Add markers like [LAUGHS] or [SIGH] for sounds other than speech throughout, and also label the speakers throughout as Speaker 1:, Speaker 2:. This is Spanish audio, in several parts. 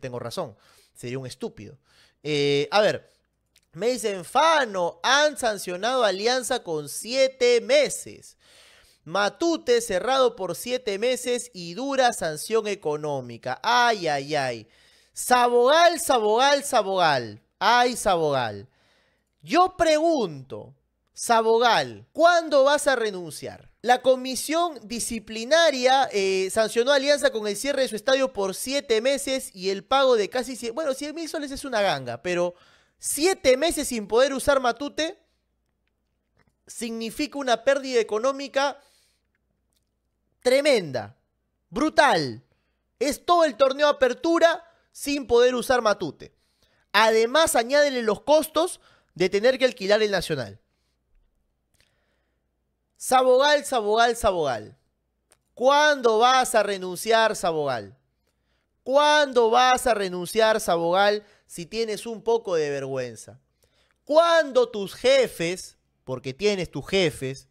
Speaker 1: tengo razón. Sería un estúpido. Eh, a ver, me dicen, Fano, han sancionado Alianza con siete meses. Matute cerrado por siete meses y dura sanción económica. Ay, ay, ay. Sabogal, Sabogal, Sabogal. Ay, Sabogal. Yo pregunto, Sabogal, ¿cuándo vas a renunciar? La comisión disciplinaria eh, sancionó Alianza con el cierre de su estadio por siete meses y el pago de casi... bueno, 100 mil soles es una ganga, pero siete meses sin poder usar Matute significa una pérdida económica tremenda, brutal. Es todo el torneo apertura sin poder usar Matute. Además, añádele los costos de tener que alquilar el Nacional. Sabogal, Sabogal, Sabogal. ¿Cuándo vas a renunciar, Sabogal? ¿Cuándo vas a renunciar, Sabogal, si tienes un poco de vergüenza? ¿Cuándo tus jefes, porque tienes tus jefes,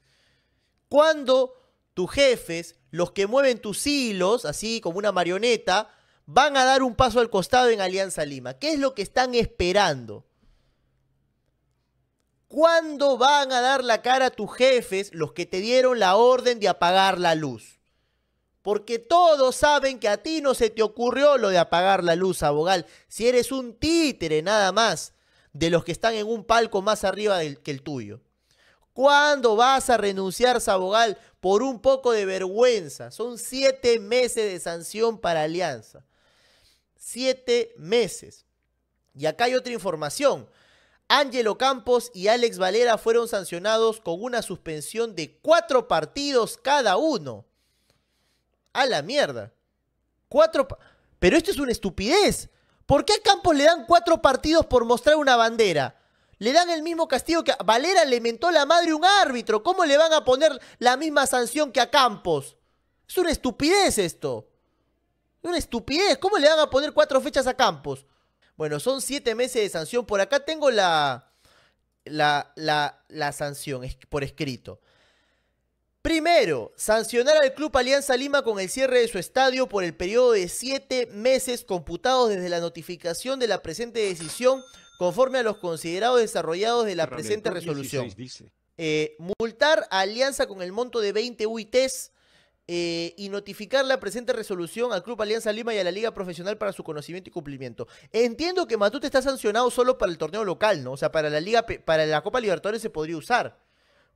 Speaker 1: cuándo tus jefes, los que mueven tus hilos, así como una marioneta, van a dar un paso al costado en Alianza Lima? ¿Qué es lo que están esperando? ¿Cuándo van a dar la cara a tus jefes los que te dieron la orden de apagar la luz? Porque todos saben que a ti no se te ocurrió lo de apagar la luz, abogal. Si eres un títere nada más de los que están en un palco más arriba del, que el tuyo. ¿Cuándo vas a renunciar, Sabogal, por un poco de vergüenza? Son siete meses de sanción para Alianza. Siete meses. Y acá hay otra información. Ángelo Campos y Alex Valera fueron sancionados con una suspensión de cuatro partidos cada uno. A la mierda. Cuatro. Pero esto es una estupidez. ¿Por qué a Campos le dan cuatro partidos por mostrar una bandera? Le dan el mismo castigo que a Valera le mentó la madre un árbitro. ¿Cómo le van a poner la misma sanción que a Campos? Es una estupidez esto. Es Una estupidez. ¿Cómo le van a poner cuatro fechas a Campos? Bueno, son siete meses de sanción. Por acá tengo la, la, la, la sanción por escrito. Primero, sancionar al Club Alianza Lima con el cierre de su estadio por el periodo de siete meses computados desde la notificación de la presente decisión conforme a los considerados desarrollados de la presente resolución. Eh, multar a Alianza con el monto de 20 UITs eh, y notificar la presente resolución al Club Alianza Lima y a la Liga Profesional para su conocimiento y cumplimiento. Entiendo que Matute está sancionado solo para el torneo local, ¿no? O sea, para la Liga, para la Copa Libertadores se podría usar.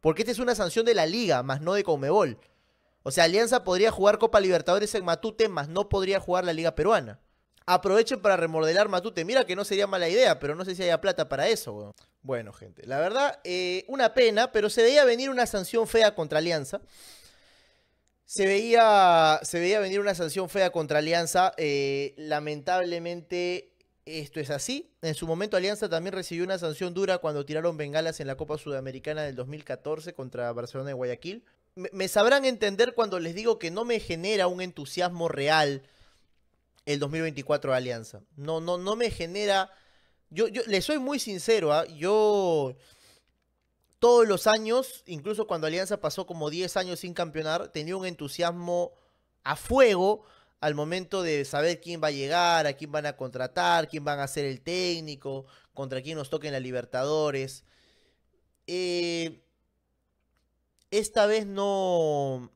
Speaker 1: Porque esta es una sanción de la Liga, más no de Comebol. O sea, Alianza podría jugar Copa Libertadores en Matute, más no podría jugar la Liga Peruana. Aprovechen para remodelar Matute. Mira que no sería mala idea, pero no sé si haya plata para eso. Bueno, gente, la verdad, eh, una pena, pero se veía venir una sanción fea contra Alianza. Se veía, se veía venir una sanción fea contra Alianza. Eh, lamentablemente esto es así. En su momento Alianza también recibió una sanción dura cuando tiraron bengalas en la Copa Sudamericana del 2014 contra Barcelona de Guayaquil. Me, sabrán entender cuando les digo que no me genera un entusiasmo real el 2024 de Alianza. No, no, no me genera... Yo, yo le soy muy sincero, ¿ah? yo todos los años, incluso cuando Alianza pasó como 10 años sin campeonar, tenía un entusiasmo a fuego al momento de saber quién va a llegar, a quién van a contratar, quién van a ser el técnico, contra quién nos toquen la Libertadores. Eh, esta vez no,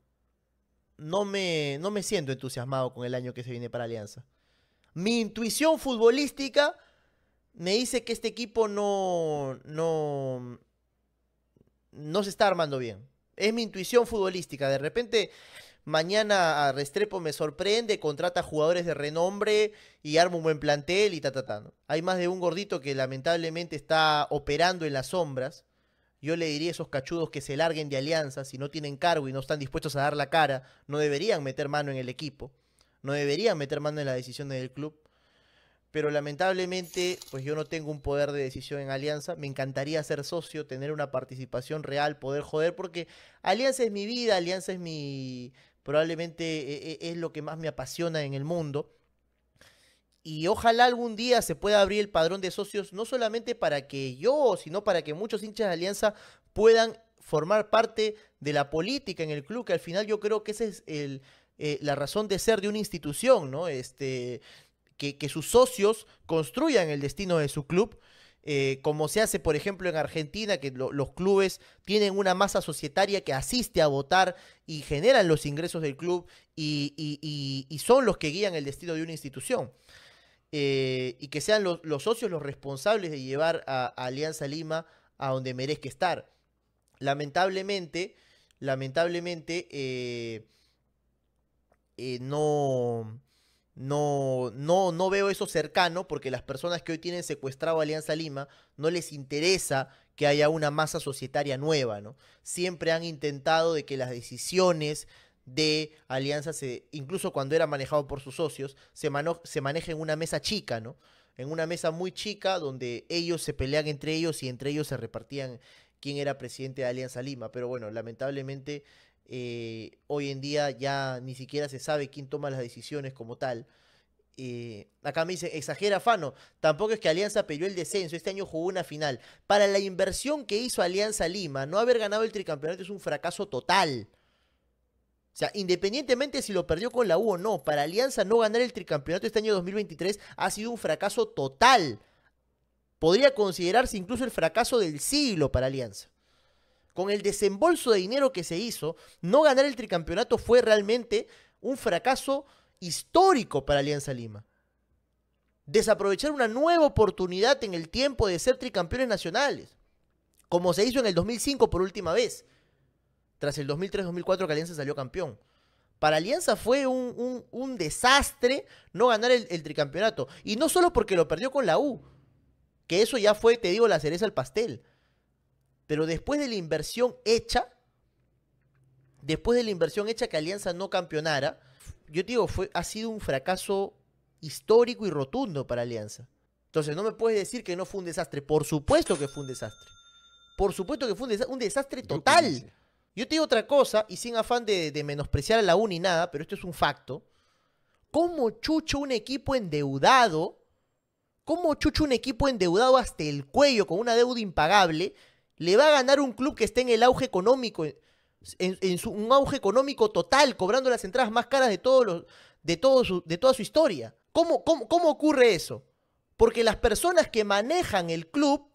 Speaker 1: no, me, no me siento entusiasmado con el año que se viene para Alianza. Mi intuición futbolística me dice que este equipo no, no, no se está armando bien. Es mi intuición futbolística. De repente, mañana a Restrepo me sorprende, contrata jugadores de renombre y arma un buen plantel y ta, Hay más de un gordito que lamentablemente está operando en las sombras. Yo le diría a esos cachudos que se larguen de Alianza si no tienen cargo y no están dispuestos a dar la cara, no deberían meter mano en el equipo, no deberían meter mano en las decisiones del club pero lamentablemente, pues yo no tengo un poder de decisión en Alianza. Me encantaría ser socio, tener una participación real, poder joder, porque Alianza es mi vida, Alianza es mi. probablemente e, e, es lo que más me apasiona en el mundo. Y ojalá algún día se pueda abrir el padrón de socios, no solamente para que yo, sino para que muchos hinchas de Alianza puedan formar parte de la política en el club, que al final yo creo que esa es el, eh, la razón de ser de una institución, ¿no? Este, que, sus socios construyan el destino de su club. Eh, como se hace, por ejemplo, en Argentina, que los clubes tienen una masa societaria que asiste a votar y generan los ingresos del club y, son los que guían el destino de una institución. Eh, y que sean los, socios los responsables de llevar a, Alianza Lima a donde merezca estar. Lamentablemente, lamentablemente, eh, no no, no, no veo eso cercano porque las personas que hoy tienen secuestrado Alianza Lima no les interesa que haya una masa societaria nueva, ¿no? Siempre han intentado de que las decisiones de Alianza, se, incluso cuando era manejado por sus socios, se, manejen en una mesa chica, ¿no? En una mesa muy chica donde ellos se pelean entre ellos y entre ellos se repartían quién era presidente de Alianza Lima. Pero bueno, lamentablemente eh, hoy en día ya ni siquiera se sabe quién toma las decisiones como tal. Eh, acá me dice, exagera Fano, tampoco es que Alianza perdió el descenso, este año jugó una final. Para la inversión que hizo Alianza Lima, no haber ganado el tricampeonato es un fracaso total. O sea, independientemente si lo perdió con la U o no, para Alianza no ganar el tricampeonato este año 2023 ha sido un fracaso total. Podría considerarse incluso el fracaso del siglo para Alianza con el desembolso de dinero que se hizo, no ganar el tricampeonato fue realmente un fracaso histórico para Alianza Lima. Desaprovechar una nueva oportunidad en el tiempo de ser tricampeones nacionales, como se hizo en el 2005 por última vez, tras el 2003-2004 que Alianza salió campeón. Para Alianza fue un, desastre no ganar el, el, tricampeonato. Y no solo porque lo perdió con la U, que eso ya fue, te digo, la cereza al pastel. Pero después de la inversión hecha, después de la inversión hecha que Alianza no campeonara, yo te digo, fue, ha sido un fracaso histórico y rotundo para Alianza. Entonces no me puedes decir que no fue un desastre. Por supuesto que fue un desastre. Por supuesto que fue un, desastre total. Yo te digo otra cosa, y sin afán de, menospreciar a la U ni nada, pero esto es un facto. ¿Cómo chucho un equipo endeudado? ¿Cómo chucho un equipo endeudado hasta el cuello con una deuda impagable le va a ganar un club que esté en el auge económico, en, un auge económico total, cobrando las entradas más caras de, todos de, toda su historia. ¿Cómo, ocurre eso? Porque las personas que manejan el club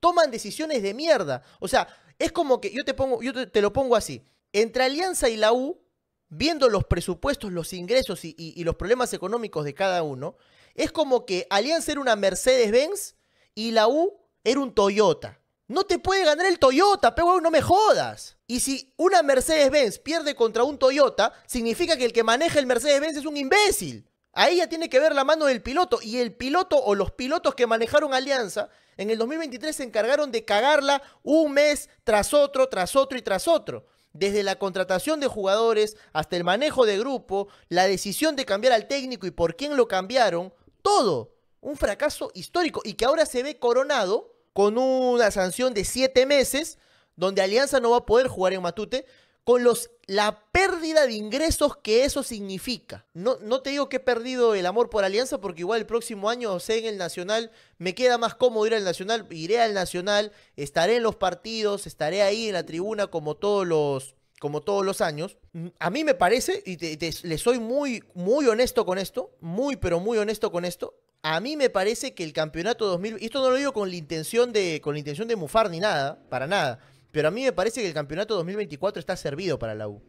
Speaker 1: toman decisiones de mierda. O sea, es como que yo te pongo, yo te, lo pongo así. Entre Alianza y la U, viendo los presupuestos, los ingresos y, los problemas económicos de cada uno, es como que Alianza era una Mercedes-Benz y la U era un Toyota. No te puede ganar el Toyota, pero no me jodas. Y si una Mercedes-Benz pierde contra un Toyota, significa que el que maneja el Mercedes-Benz es un imbécil. Ahí ya tiene que ver la mano del piloto. Y el piloto o los pilotos que manejaron Alianza en el 2023 se encargaron de cagarla un mes tras otro, tras otro y tras otro. Desde la contratación de jugadores hasta el manejo de grupo, la decisión de cambiar al técnico y por quién lo cambiaron, todo. Un fracaso histórico y que ahora se ve coronado con una sanción de siete meses, donde Alianza no va a poder jugar en Matute, con los, la pérdida de ingresos que eso significa. No, no te digo que he perdido el amor por Alianza, porque igual el próximo año, o sea, en el Nacional, me queda más cómodo ir al Nacional, iré al Nacional, estaré en los partidos, estaré ahí en la tribuna como todos los, como todos los años. A mí me parece, y te, le soy muy, muy honesto con esto, muy, pero muy honesto con esto, a mí me parece que el campeonato 2000, esto no lo digo con la intención de con la intención de mufar ni nada, para nada, pero a mí me parece que el campeonato 2024 está servido para la U.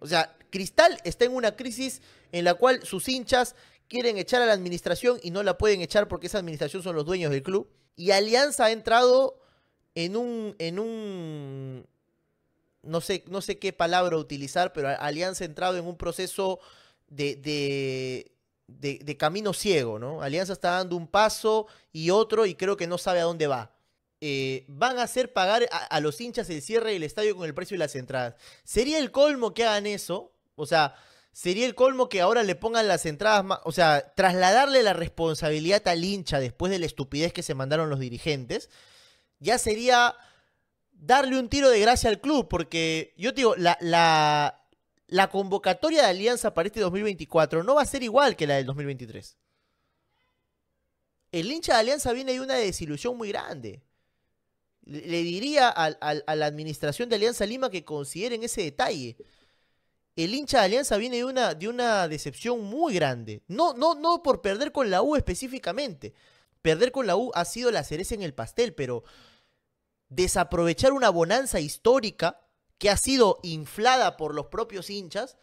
Speaker 1: O sea, Cristal está en una crisis en la cual sus hinchas quieren echar a la administración y no la pueden echar porque esa administración son los dueños del club y Alianza ha entrado en un en un no sé no sé qué palabra utilizar, pero Alianza ha entrado en un proceso de de, camino ciego, ¿no? Alianza está dando un paso y otro y creo que no sabe a dónde va. Eh, van a hacer pagar a, los hinchas el cierre del estadio con el precio de las entradas. Sería el colmo que hagan eso, o sea, sería el colmo que ahora le pongan las entradas, más, o sea, trasladarle la responsabilidad al hincha después de la estupidez que se mandaron los dirigentes, ya sería darle un tiro de gracia al club, porque yo te digo, la, la la convocatoria de Alianza para este 2024 no va a ser igual que la del 2023. El hincha de Alianza viene de una desilusión muy grande. Le diría a, la administración de Alianza Lima que consideren ese detalle. El hincha de Alianza viene de una, de decepción muy grande. No, no, no por perder con la U específicamente. Perder con la U ha sido la cereza en el pastel, pero desaprovechar una bonanza histórica que ha sido inflada por los propios hinchas,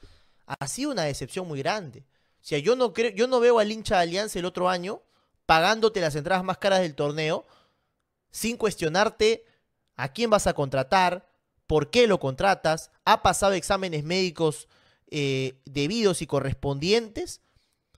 Speaker 1: ha sido una decepción muy grande. O sea, yo no, creo, yo no veo al hincha de Alianza el otro año pagándote las entradas más caras del torneo sin cuestionarte a quién vas a contratar, por qué lo contratas, ha pasado exámenes médicos eh, debidos y correspondientes,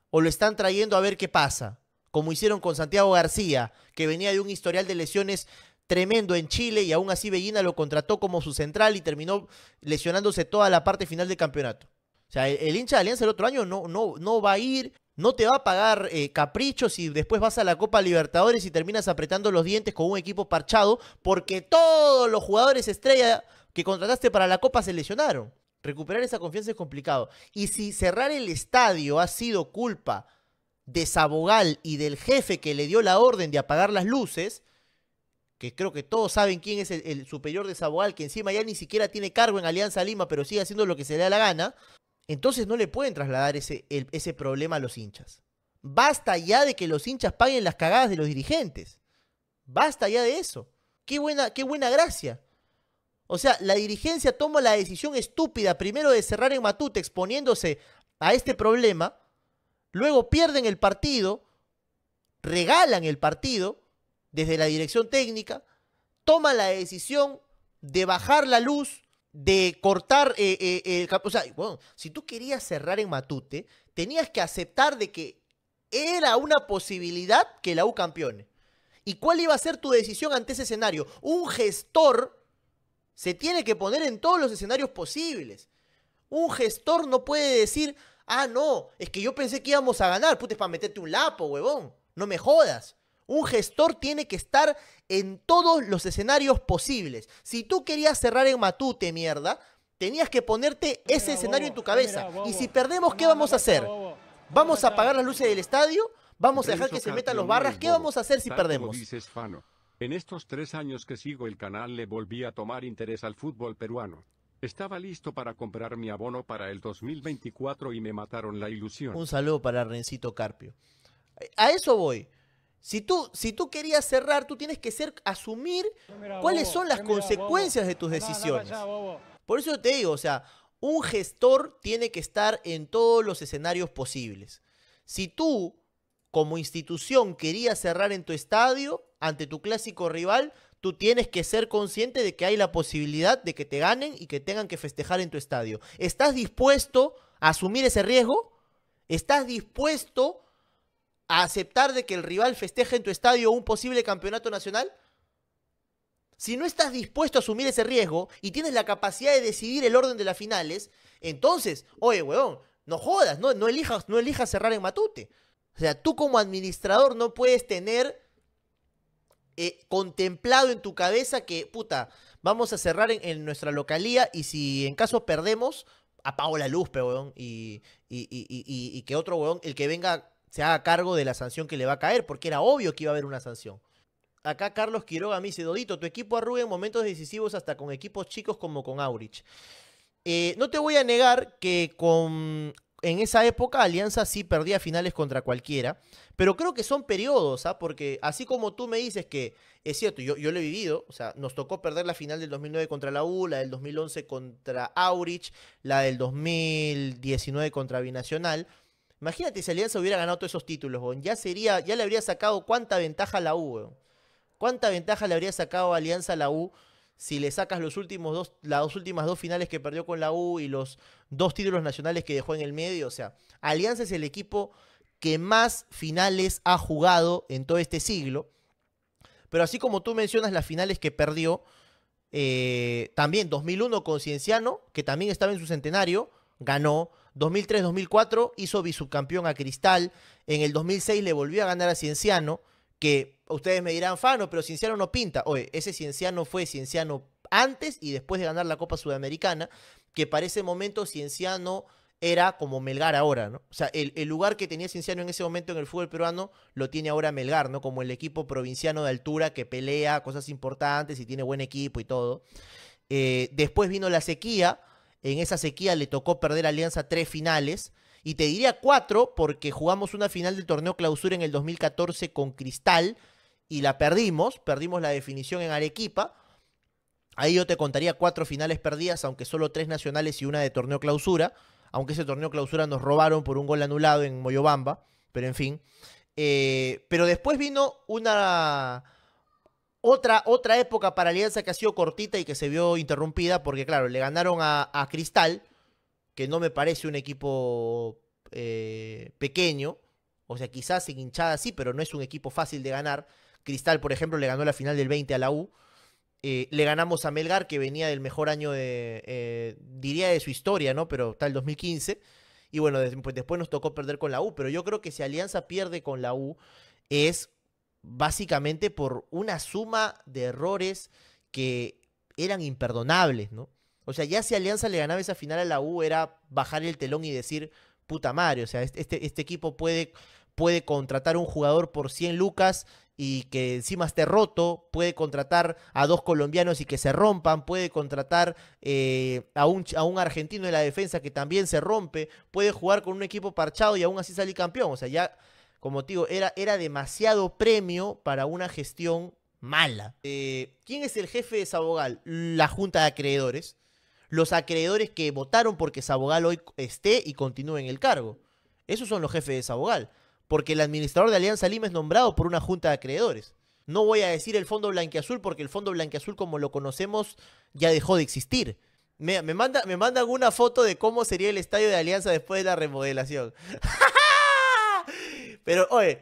Speaker 1: o lo están trayendo a ver qué pasa, como hicieron con Santiago García, que venía de un historial de lesiones tremendo en Chile y aún así Bellina lo contrató como su central y terminó lesionándose toda la parte final del campeonato. O sea, el, hincha de Alianza el otro año no, no, no va a ir, no te va a pagar eh, caprichos y después vas a la Copa Libertadores y terminas apretando los dientes con un equipo parchado porque todos los jugadores estrella que contrataste para la Copa se lesionaron. Recuperar esa confianza es complicado. Y si cerrar el estadio ha sido culpa de Sabogal y del jefe que le dio la orden de apagar las luces, que creo que todos saben quién es el, superior de Sabogal, que encima ya ni siquiera tiene cargo en Alianza Lima, pero sigue haciendo lo que se le da la gana, entonces no le pueden trasladar ese, ese problema a los hinchas. Basta ya de que los hinchas paguen las cagadas de los dirigentes. Basta ya de eso. Qué buena, qué buena gracia. O sea, la dirigencia toma la decisión estúpida primero de cerrar en Matute exponiéndose a este problema, luego pierden el partido, regalan el partido desde la dirección técnica, toma la decisión de bajar la luz, de cortar eh, eh, el O sea, si tú querías cerrar en Matute, tenías que aceptar de que era una posibilidad que la U campeone. ¿Y cuál iba a ser tu decisión ante ese escenario? Un gestor se tiene que poner en todos los escenarios posibles. Un gestor no puede decir, ah, no, es que yo pensé que íbamos a ganar, puta, es para meterte un lapo, huevón. No me jodas. Un gestor tiene que estar en todos los escenarios posibles. Si tú querías cerrar en Matute, mierda, tenías que ponerte ese escenario en tu cabeza. y si perdemos, ¿qué vamos a hacer? ¿Vamos a apagar las luces del estadio? ¿Vamos a dejar que se metan los barras? ¿Qué vamos a hacer si perdemos? En estos tres años que sigo el canal le volví a tomar interés al fútbol peruano. Estaba listo para comprar mi abono para el 2024 y me mataron la ilusión. Un saludo para Rencito Carpio. A eso voy. Si tú, si tú querías cerrar, tú tienes que ser, asumir cuáles son las consecuencias de tus decisiones. Por eso te digo, o sea, un gestor tiene que estar en todos los escenarios posibles. Si tú, como institución, querías cerrar en tu estadio ante tu clásico rival, tú tienes que ser consciente de que hay la posibilidad de que te ganen y que tengan que festejar en tu estadio. ¿Estás dispuesto a asumir ese riesgo? ¿Estás dispuesto a aceptar de que el rival festeje en tu estadio un posible campeonato nacional? Si no estás dispuesto a asumir ese riesgo y tienes la capacidad de decidir el orden de las finales, entonces, oye, weón, no jodas, no, elijas, no elijas cerrar en Matute. O sea, tú como administrador no puedes tener eh, contemplado en tu cabeza que, puta, vamos a cerrar en, nuestra localía y si en caso perdemos, apago la luz, weón, y, y, y, y que otro weón, el que venga se haga cargo de la sanción que le va a caer, porque era obvio que iba a haber una sanción. Acá Carlos Quiroga me dice, Dodito, tu equipo arruga en momentos decisivos hasta con equipos chicos como con Aurich. Eh, no te voy a negar que con en esa época Alianza sí perdía finales contra cualquiera, pero creo que son periodos, ¿ah? porque así como tú me dices que es cierto, yo, yo lo he vivido, o sea, nos tocó perder la final del 2009 contra la U, la del 2011 contra Aurich, la del 2019 contra Binacional, Imagínate si Alianza hubiera ganado todos esos títulos, ya sería, ya le habría sacado cuánta ventaja a la U, cuánta ventaja le habría sacado a Alianza a la U si le sacas los últimos dos, las últimas dos finales que perdió con la U y los dos títulos nacionales que dejó en el medio. O sea, Alianza es el equipo que más finales ha jugado en todo este siglo. Pero así como tú mencionas las finales que perdió, eh, también 2001 con Cienciano, que también estaba en su centenario, ganó. 2003-2004 hizo bisubcampeón a Cristal. En el 2006 le volvió a ganar a Cienciano, que ustedes me dirán, Fano, pero Cienciano no pinta. Oye, ese Cienciano fue Cienciano antes y después de ganar la Copa Sudamericana, que para ese momento Cienciano era como Melgar ahora, ¿no? O sea, el, lugar que tenía Cienciano en ese momento en el fútbol peruano lo tiene ahora Melgar, ¿no? Como el equipo provinciano de altura que pelea cosas importantes y tiene buen equipo y todo. Eh, después vino la sequía, en esa sequía le tocó perder Alianza tres finales. Y te diría cuatro porque jugamos una final del torneo clausura en el 2014 con Cristal y la perdimos. Perdimos la definición en Arequipa. Ahí yo te contaría cuatro finales perdidas, aunque solo tres nacionales y una de torneo clausura. Aunque ese torneo clausura nos robaron por un gol anulado en Moyobamba. Pero en fin. Eh, pero después vino una otra, otra época para Alianza que ha sido cortita y que se vio interrumpida, porque claro, le ganaron a, Cristal, que no me parece un equipo eh, pequeño, o sea, quizás sin hinchada sí, pero no es un equipo fácil de ganar. Cristal, por ejemplo, le ganó la final del 20 a la U. Eh, le ganamos a Melgar, que venía del mejor año de, eh, diría, de su historia, ¿no? Pero está el 2015. Y bueno, después, después nos tocó perder con la U. Pero yo creo que si Alianza pierde con la U es básicamente por una suma de errores que eran imperdonables, ¿no? O sea, ya si Alianza le ganaba esa final a la U era bajar el telón y decir, puta madre, o sea, este, este, este equipo puede, puede contratar un jugador por 100 lucas y que encima esté roto, puede contratar a dos colombianos y que se rompan, puede contratar eh, a, un, a un argentino de la defensa que también se rompe, puede jugar con un equipo parchado y aún así salir campeón. O sea, ya como digo, era, era demasiado premio para una gestión mala. Eh, ¿Quién es el jefe de Sabogal? La Junta de Acreedores. Los acreedores que votaron porque Sabogal hoy esté y continúe en el cargo. Esos son los jefes de Sabogal. Porque el administrador de Alianza Lima es nombrado por una Junta de Acreedores. No voy a decir el Fondo Blanqueazul porque el Fondo Blanqueazul como lo conocemos ya dejó de existir. Me, manda, me mandan una foto de cómo sería el estadio de Alianza después de la remodelación. [LAUGHS] Pero, oye,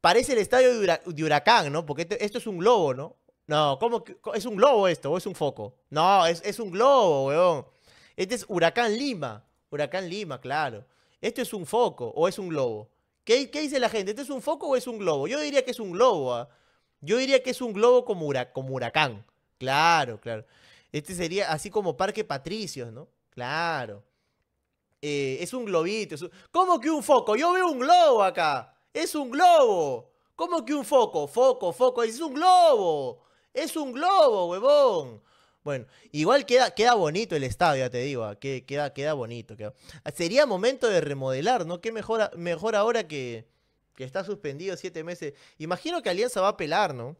Speaker 1: parece el estadio de, Huracán, ¿no? Porque esto es un globo, ¿no? No, ¿cómo que, ¿Es un globo esto o es un foco? No, es, un globo, weón. Este es Huracán Lima. Huracán Lima, claro. ¿Esto es un foco o es un globo? ¿Qué, qué dice la gente? ¿Este es un foco o es un globo? Yo diría que es un globo. ah Yo diría que es un globo como, huracán. Claro, claro. Este sería así como Parque Patricios, ¿no? Claro. es un globito. ¿Cómo que un foco? Yo veo un globo acá. Es un globo. ¿Cómo que un foco? Foco, foco. Es un globo. Es un globo, huevón. Bueno, igual queda, queda bonito el estadio, ya te digo. Ah, que, queda, queda bonito. Ah, sería momento de remodelar, ¿no? Qué mejor, mejor ahora que, que está suspendido siete meses. Imagino que Alianza va a pelar, ¿no?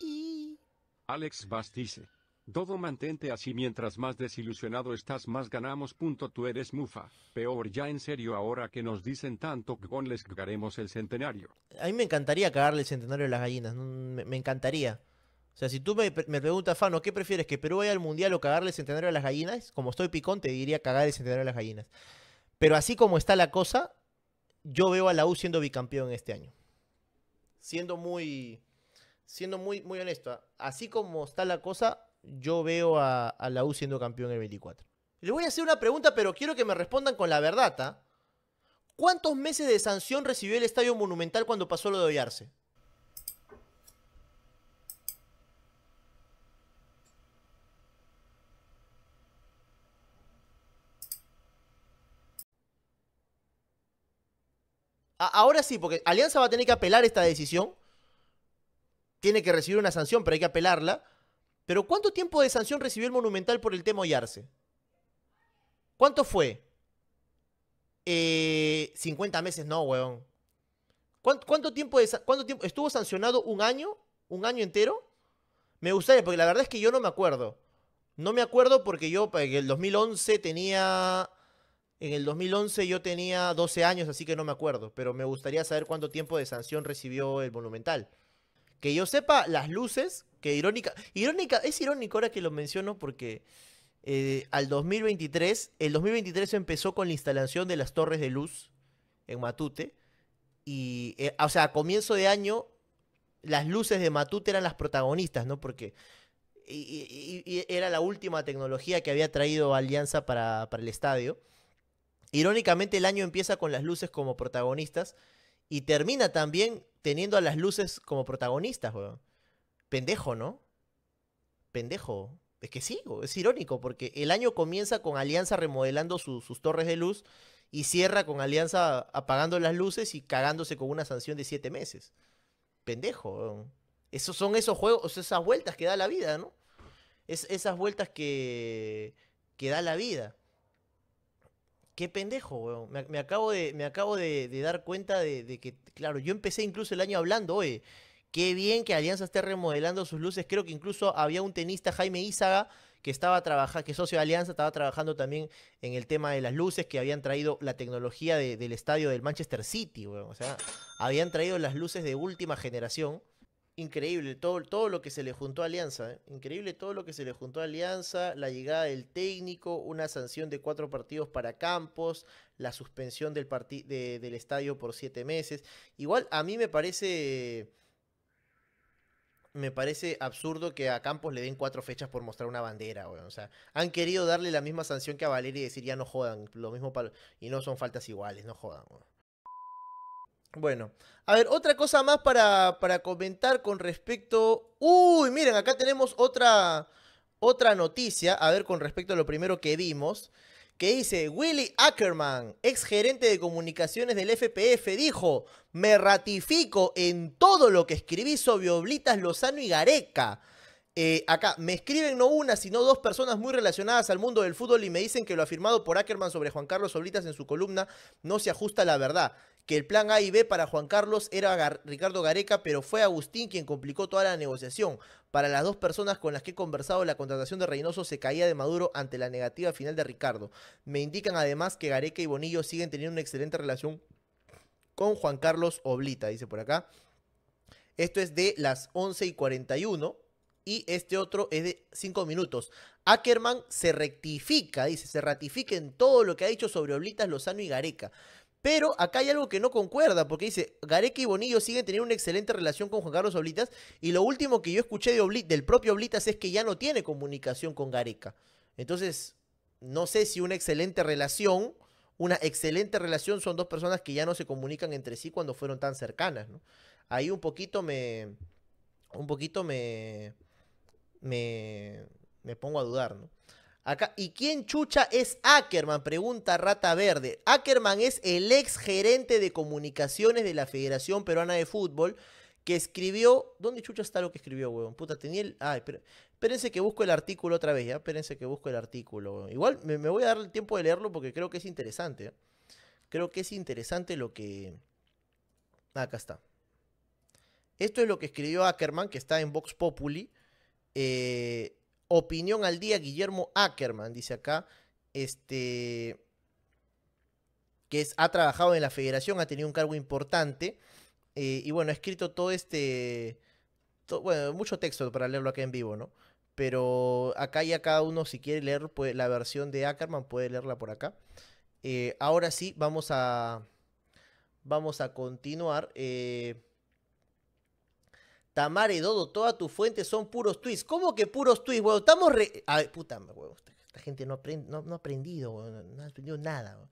Speaker 1: Y... Alex Bastice. Todo mantente así mientras más desilusionado estás más ganamos. Punto tú eres mufa. Peor ya en serio ahora que nos dicen tanto que les cagaremos el centenario. A mí me encantaría cagarle el centenario a las gallinas. Me, encantaría. O sea, si tú me, me, preguntas, Fano, ¿qué prefieres? ¿Que Perú vaya al mundial o cagarle el centenario a las gallinas? Como estoy picón, te diría cagar el centenario a las gallinas. Pero así como está la cosa, yo veo a la U siendo bicampeón este año. Siendo muy. Siendo muy, muy honesto. Así como está la cosa, yo veo a, la U siendo campeón en el 24. Le voy a hacer una pregunta, pero quiero que me respondan con la verdad. ¿ah? ¿Cuántos meses de sanción recibió el Estadio Monumental cuando pasó lo de Ollarse? Ahora sí, porque Alianza va a tener que apelar esta decisión. Tiene que recibir una sanción, pero hay que apelarla. Pero ¿cuánto tiempo de sanción recibió el Monumental por el tema Oyarse? ¿Cuánto fue? Eh, 50 meses, no, weón. ¿Cuánto, tiempo de, cuánto tiempo? ¿Estuvo sancionado un año? ¿Un año entero? Me gustaría, porque la verdad es que yo no me acuerdo. No me acuerdo porque yo pues, en el 2011 tenía... En el 2011 yo tenía 12 años, así que no me acuerdo. Pero me gustaría saber cuánto tiempo de sanción recibió el Monumental. Que yo sepa, las luces irónica, irónica, es irónico ahora que lo menciono porque eh, al 2023, el 2023 empezó con la instalación de las torres de luz en Matute y, eh, o sea, a comienzo de año las luces de Matute eran las protagonistas, ¿no? Porque y, era la última tecnología que había traído Alianza para, para el estadio. Irónicamente el año empieza con las luces como protagonistas y termina también teniendo a las luces como protagonistas, weón. Pendejo, ¿no? Pendejo. Es que sí, es irónico, porque el año comienza con Alianza remodelando sus torres de luz y cierra con Alianza apagando las luces y cagándose con una sanción de siete meses. Pendejo. Esos son esos juegos, esas vueltas que da la vida, ¿no? Es, esas vueltas que, que da la vida. Qué pendejo, weón. Me, acabo, de, me acabo de, dar cuenta de, que, claro, yo empecé incluso el año hablando, oye, Qué bien que Alianza esté remodelando sus luces. Creo que incluso había un tenista, Jaime Izaga, que estaba trabajando, que socio de Alianza estaba trabajando también en el tema de las luces, que habían traído la tecnología del estadio del Manchester City, O sea, habían traído las luces de última generación. Increíble todo, todo lo que se le juntó a Alianza. ¿eh? Increíble todo lo que se le juntó a Alianza. La llegada del técnico, una sanción de cuatro partidos para Campos, la suspensión del, del estadio por siete meses. Igual a mí me parece me parece absurdo que a Campos le den cuatro fechas por mostrar una bandera, O sea, han querido darle la misma sanción que a Valeria y decir ya no jodan, lo mismo para... Y no son faltas iguales, no jodan, Bueno, a ver, otra cosa más para, para comentar con respecto... Uy, miren, acá tenemos otra, otra noticia, a ver, con respecto a lo primero que vimos que dice, Willy Ackerman, ex gerente de comunicaciones del FPF, dijo, me ratifico en todo lo que escribí sobre Oblitas, Lozano y Gareca. Eh, acá, me escriben no una, sino dos personas muy relacionadas al mundo del fútbol y me dicen que lo afirmado por Ackerman sobre Juan Carlos Oblitas en su columna no se ajusta a la verdad que el plan A y B para Juan Carlos era Ricardo Gareca, pero fue Agustín quien complicó toda la negociación. Para las dos personas con las que he conversado, la contratación de Reynoso se caía de Maduro ante la negativa final de Ricardo. Me indican además que Gareca y Bonillo siguen teniendo una excelente relación con Juan Carlos Oblita, dice por acá. Esto es de las 11 y 41 y este otro es de 5 minutos. Ackerman se rectifica, dice, se ratifiquen todo lo que ha dicho sobre Oblitas, Lozano y Gareca. Pero acá hay algo que no concuerda, porque dice, Gareca y Bonillo siguen teniendo una excelente relación con Juan Carlos Oblitas, y lo último que yo escuché de del propio Oblitas es que ya no tiene comunicación con Gareca. Entonces, no sé si una excelente relación, una excelente relación son dos personas que ya no se comunican entre sí cuando fueron tan cercanas, Ahí un poquito me... Un poquito me... Me, me pongo a dudar, ¿no? Acá, ¿y quién chucha es Ackerman? Pregunta Rata Verde. Ackerman es el ex gerente de comunicaciones de la Federación Peruana de Fútbol que escribió. ¿Dónde chucha está lo que escribió, huevón? Puta, tenía el. Ay, espérense que busco el artículo otra vez, ¿ya? Espérense que busco el artículo, Igual me, voy a dar el tiempo de leerlo porque creo que es interesante. ¿eh? Creo que es interesante lo que. acá está. Esto es lo que escribió Ackerman, que está en Vox Populi. Eh, Opinión al día, Guillermo Ackerman, dice acá, este, que ha trabajado en la federación, ha tenido un cargo importante, eh, y bueno, ha escrito todo este, bueno, mucho texto para leerlo acá en vivo, ¿no? Pero acá ya cada uno, si quiere leer la versión de Ackerman, puede leerla por acá. Eh, ahora sí, vamos a, vamos a continuar. Eh, y Dodo, todas tus fuentes son puros tweets. ¿Cómo que puros tweets, weón? Estamos re... ver, puta, weón, Esta gente no, no, ha aprendido, weón, No ha aprendido nada, weón.